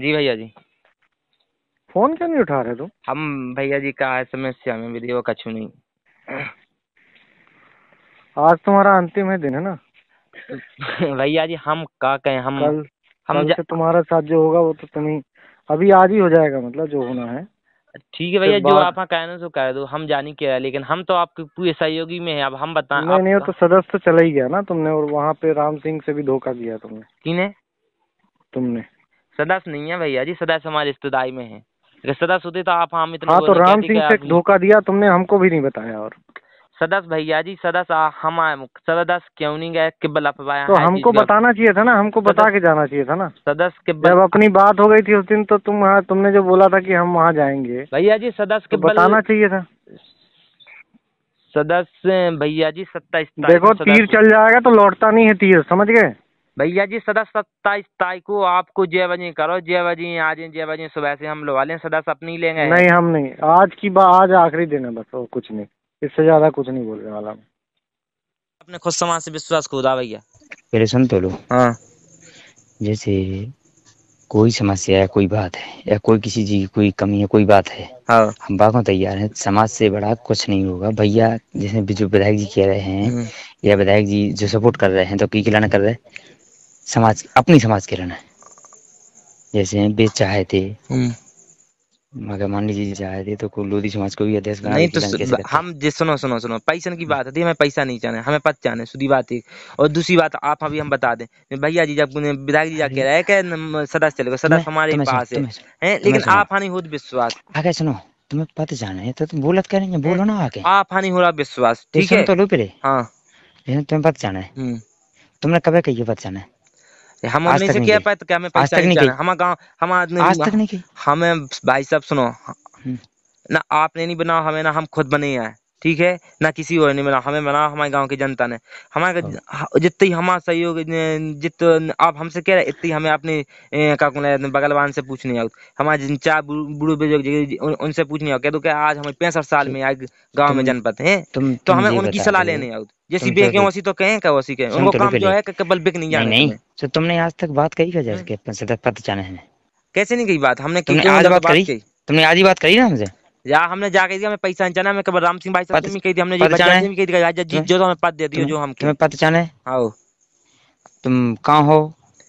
जी भैया जी फोन क्यों नहीं उठा रहे तुम हम भैया जी का समस्या में वीडियो कछु नहीं आज तुम्हारा अंतिम है दिन है ना भैया जी हम का कहें हम कल, हम कल से तुम्हारा साथ जो होगा वो तो तुम्हें अभी आज ही हो जाएगा मतलब जो होना है ठीक है भैया जो आप हाँ ना सो कह दो हम जाने के है लेकिन हम तो आपके पूरे सहयोगी में है अब हम बता नहीं नहीं तो सदस्य तो चला ही गया ना तुमने और वहाँ पे राम सिंह से भी धोखा किया तुमने किने तुमने सदस्य नहीं है भैया जी सदस्य हमारे रिश्तेदारी में है रिश्तेदार सदस्य तो आप हम इतना हाँ तो राम सिंह से धोखा दिया तुमने हमको भी नहीं बताया और सदस्य भैया जी सदस्य हम आए सदस्य क्यों नहीं गए किबल अफवाह तो हमको बताना चाहिए था ना हमको बता के जाना चाहिए था ना सदस्य किब्बल जब अपनी बात हो गई थी उस दिन तो तुम वहाँ तुमने जो बोला था कि हम वहाँ जाएंगे भैया जी सदस्य तो के बताना चाहिए था सदस्य भैया जी सत्ताईस देखो तीर चल जाएगा तो लौटता नहीं है तीर समझ गए भैया जी सदा सत्ताईस तारीख को आपको जय बजी करो जय बजी आ जाए जय बजी सुबह से हम लोग लें सदा सब नहीं लेंगे नहीं हम नहीं आज की बात आज आखिरी दिन है बस और कुछ नहीं इससे ज्यादा कुछ नहीं बोलने वाला अपने खुद समाज से विश्वास खोदा भैया सुन तो लो हाँ जैसे कोई समस्या है कोई बात है या कोई किसी चीज की कोई कमी है कोई बात है हाँ। हम बागों तैयार हैं समाज से बड़ा कुछ नहीं होगा भैया जैसे जो विधायक जी कह रहे हैं हम्म। या विधायक जी जो सपोर्ट कर रहे हैं तो की खिलाना कर रहे हैं समाज अपनी समाज के रहना है जैसे वे चाहे थे हम्म। मगर मान लीजिए चाहे थे तो लोधी समाज को भी अध्यक्ष बना नहीं तो हम जे सुनो सुनो सुनो पैसा की बात है हमें पैसा नहीं चाहना हमें पद चाहना सुधी बात है और दूसरी बात आप अभी हम बता दें भैया जी जब विधायक जी जाके रहे रहा है कि सदस्य चलेगा सदस्य हमारे पास है लेकिन आप हानि हो विश्वास आगे सुनो तुम्हें पद जाना है तो तुम बोलत करेंगे बोलो ना आगे आप हानि हो रहा विश्वास तो ठीक है तो लो हाँ तुम्हें पद जाना है हम्म। तुमने कभी कही पद जाना है हम नहीं से किया पाए तो क्या हमें आज तक नहीं की हम गांव हम आदमी आज तक नहीं हमें भाई साहब सुनो हम्म। ना आपने नहीं बनाओ हमें ना हम खुद बने हैं ठीक है ना किसी और ने बना हमें बना हमारे गांव की जनता ने हमारे हाँ। हाँ, जितने हमारा सहयोग जित आप हमसे कह रहे इतनी हमें अपने का बगलवान से पूछने आओ हमारे चार बूढ़े बुजुर्ग उनसे पूछने आओ कह दो आज हमें पैंसठ साल में आज गाँव में जनपद तो है तो हमें उनकी सलाह लेने आओ जैसी बेक वसी वैसी तो कहें क्या वैसी कहें उनको तो काम जो है केवल बिक नहीं जाने तो तुमने आज तक बात कही क्या जैसे हाँ। अपन से तक पता जाने है कैसे नहीं कही बात हमने तुमने आज बात करी तुमने आज ही बात करी ना हमसे या हमने जाके दिया हमें पैसा अनचाना मैं कबर राम सिंह भाई साहब से कही थी हमने ये बच्चा से कही थी आज जीत जो तो हमें पद दे दियो जो हम के तुम्हें पता चले आओ हाँ। तुम कहां हो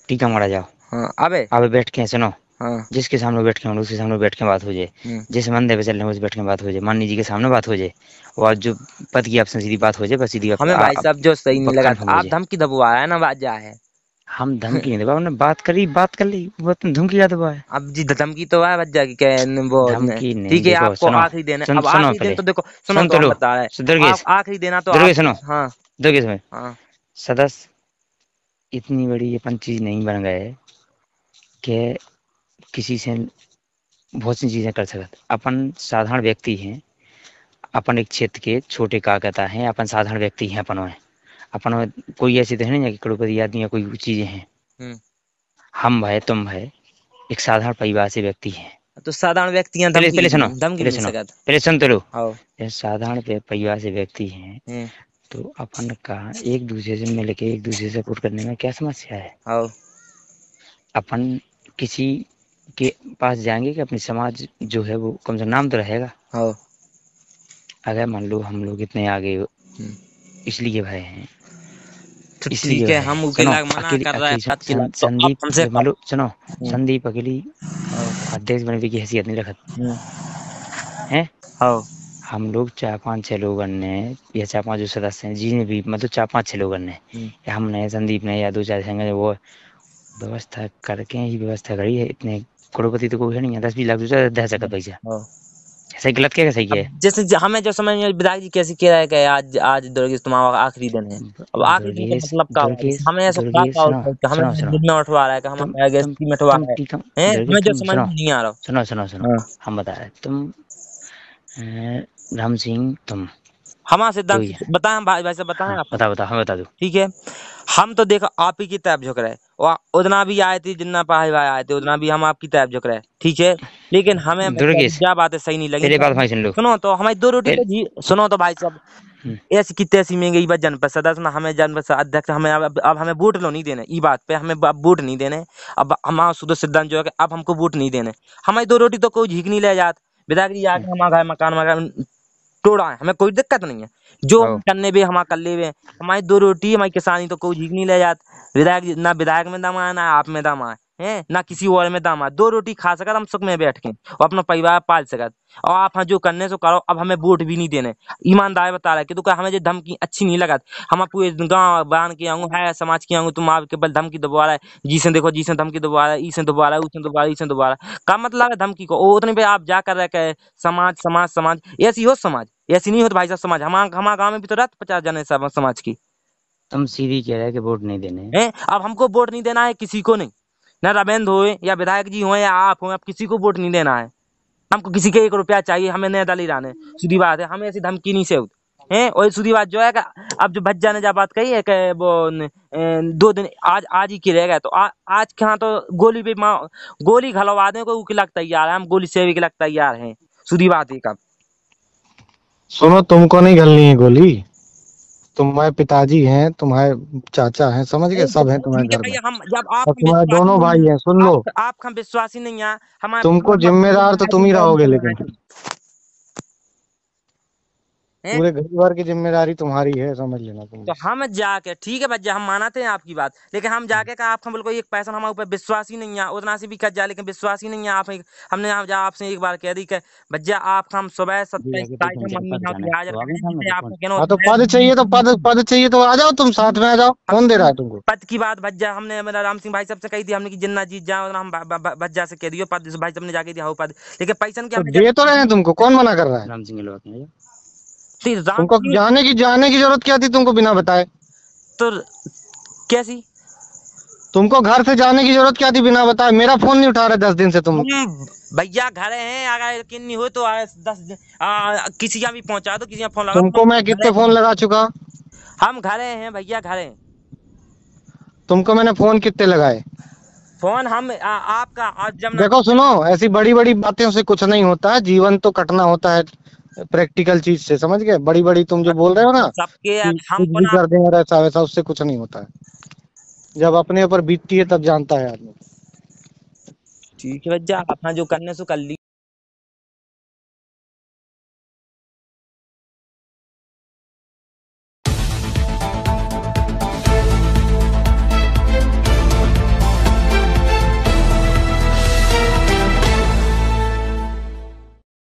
टीका मारा जाओ हां अबे अबे बैठ के सुनो हाँ। जिसके सामने बैठ के हम उसके सामने बैठ के बात हो जाए हम्म। जिस मंदिर पे चल रहे हैं उस बैठ के बात हो जाए मान जी के सामने बात हो जाए और जो पद की आपसे सीधी बात हो जाए बस सीधी हमें भाई साहब जो सही नहीं लगा आप धमकी दबवा है ना वाजा है हम धमकी नहीं दबा बात करी बात कर ली वो तुम तो धमकी क्या दबा है अब जी धमकी तो है बच्चा की वो धमकी नहीं ठीक है आपको आखिरी देना अब आखिरी दिन तो देखो सुनो तो बता रहा रहे आखिरी देना तो दुर्गे सुनो हाँ दुर्गे सुनो हाँ सदस्य इतनी बड़ी ये पंची नहीं बन गए कि किसी से बहुत सी चीजें कर सकते अपन साधारण व्यक्ति हैं अपन एक क्षेत्र के छोटे कागता हैं अपन साधारण व्यक्ति हैं अपन हैं अपन कोई ऐसी तो है ना करोड़पति आदमी या कोई चीजें हैं हम्म। हम भाई तुम भाई एक साधारण परिवार से व्यक्ति है तो साधारण व्यक्ति पहले सुनो पहले पहले सुन तो साधारण परिवार से व्यक्ति है हम्म। तो अपन का एक दूसरे से मिल के एक दूसरे से सपोर्ट करने में क्या समस्या है अपन किसी के पास जाएंगे कि अपनी समाज जो है वो कम से नाम तो रहेगा अगर मान लो हम लोग इतने आगे हम्म। इसलिए भाई हैं तो ठीक है हम उकेला मना कर रहा है तो संदीप हमसे मालूम सुनो हम्म। संदीप अकेली अध्यक्ष बनने की हैसियत नहीं रखत हम्म। हैं हाँ हम लोग चार पांच छह लोग अन्य या चार पांच जो सदस्य हैं जी ने भी मतलब चार पांच छह लोग अन्य हम्म। या हम नए संदीप नए या दो चार संग वो व्यवस्था करके ही व्यवस्था करी है इतने करोड़पति तो कोई है नहीं है दस बीस लाख दो तो दस जगह पैसा हाँ। ऐसे गलत क्या सही है जैसे हमें जो समझ में विधायक जी कैसे कह रहे हैं आज आज दुर्गेश तुम्हारा आखिरी दिन है अब आखिरी दिन मतलब का हमें ऐसा क्या हमें दिन में उठवा रहा है कि हम में उठवा हैं जो समझ नहीं आ रहा सुनो सुनो सुनो हाँ। हम बता रहे तुम राम सिंह तुम हमारा सिद्धांत बताए हम भाई भाई साहब बताए हाँ, आप बता बता हमें हाँ, बता दो ठीक है हम तो देखो आप ही की तैब झुक रहे उतना भी आए थे जितना पढ़ाई भाई आए थे उतना भी हम आपकी तैब झुक रहे ठीक है लेकिन हमें क्या बातें सही नहीं लगी बात भाई सुन लो सुनो तो हमारी दो रोटी तो जी सुनो तो भाई साहब हम्म। ऐसी कितने ऐसी महंगी बात जनपद सदस्य हमें जनपद अध्यक्ष हमें अब अब हमें वोट लो तो नहीं देने ई बात पे हमें अब वोट नहीं देने अब हमारा शुद्ध सिद्धांत जो है अब हमको वोट नहीं देने हमारी दो रोटी तो कोई झीक नहीं ले जाता विधायक जी आके हमारा घर मकान मकान टोड़ा है हमें कोई दिक्कत नहीं है जो करने हाँ। भी हमारा कर ले हमारी दो रोटी हमारी किसानी तो कोई झीक नहीं ले जाते विधायक ना विधायक में दम आए ना आप में दम आए है ना किसी और में दामा दो रोटी खा सकत हम सुख में बैठ के और अपना परिवार पाल सकत और आप हाँ जो करने से करो अब हमें वोट भी नहीं देने ईमानदार बता रहा है कि तो हमें जो धमकी अच्छी नहीं लगा हम आपको गाँव बयान के आऊँ है समाज के आऊँ तुम आपके बल धमकी दबवा रहा है जिसे देखो जिसे धमकी दबवा रहा है इसे दबवा रहा है उसने दबा रहा है इसे दबवा रहा है का मतलब है धमकी को उतने पर आप जा कर रहे समाज समाज समाज ऐसी हो समाज ऐसी नहीं हो भाई साहब समाज हमारा हमारे गाँव में भी तो रहते पचास जने समाज की तुम सीधी कह रहे हैं कि वोट नहीं देने हैं अब हमको वोट नहीं देना है किसी को नहीं न रमेंद्र हो या विधायक जी हो या आप हो आप किसी को वोट नहीं देना है हमको किसी के एक रुपया चाहिए हमें दल दली राने सीधी बात है हमें ऐसी धमकी नहीं से है और सीधी बात जो है अब जो भज्जा ने जब बात कही है कि वो दो दिन आज आज ही की रह गए तो आ, आज के यहाँ तो गोली भी गोली घलवा दें कोई किलक तैयार है हम गोली से भी किलक तैयार हैं सीधी बात है कब सुनो तुमको नहीं घलनी है गोली तुम्हारे पिताजी हैं तुम्हारे चाचा हैं समझ गए सब हैं तुम्हारे घर में तुम्हारे तो दोनों भाई हैं सुन लो आप हम विश्वासी नहीं है हमारे तुमको जिम्मेदार तो तुम ही रहोगे लेकिन पूरे घर भर की जिम्मेदारी तुम्हारी है समझ लेना तुम तो हम जाके ठीक है भैया हम मानते हैं आपकी बात लेकिन हम जाके कहा आप बिल्कुल एक पैसा हमारे ऊपर विश्वास ही नहीं है उतना से भी कह जाए लेकिन विश्वास ही नहीं है आप हमने आपसे एक बार कह दी कि भैया आप हम सुबह तो, हाँ, तो पद चाहिए तो पद पद चाहिए तो आ जाओ तुम साथ में आ जाओ कौन दे रहा है तुमको पद की बात भज्जा हमने मेरा राम सिंह भाई सबसे कही थी हमने की जिन्ना जीत जाओ हम भज्जा से कह दियो पद भाई सब ने जाके दिया पद लेकिन पैसा क्या तो दे तो रहे हैं तुमको कौन मना कर रहा है राम सिंह थी तुमको जाने की जाने की जरूरत क्या थी तुमको बिना बताए तो कैसी तुमको घर से जाने की जरूरत क्या थी बिना बताए मेरा फोन नहीं उठा रहे दस दिन से तुम भैया घर हैं अगर यकीन नहीं हो तो दस आ, किसी का भी पहुंचा दो किसी का फोन लगा तुमको मैं कितने फोन लगा चुका हम घर हैं भैया घर हैं तुमको मैंने फोन कितने लगाए फोन हम आ, आपका आज जब देखो सुनो ऐसी बड़ी बड़ी बातें से कुछ नहीं होता है जीवन तो कटना होता है प्रैक्टिकल चीज से समझ गए बड़ी बड़ी तुम जो बोल रहे हो ना सबके हम कुछ कर देंगे वैसा वैसा उससे कुछ नहीं होता है जब अपने ऊपर बीतती है तब जानता है आदमी ठीक है भैया अपना जो करने से कर ली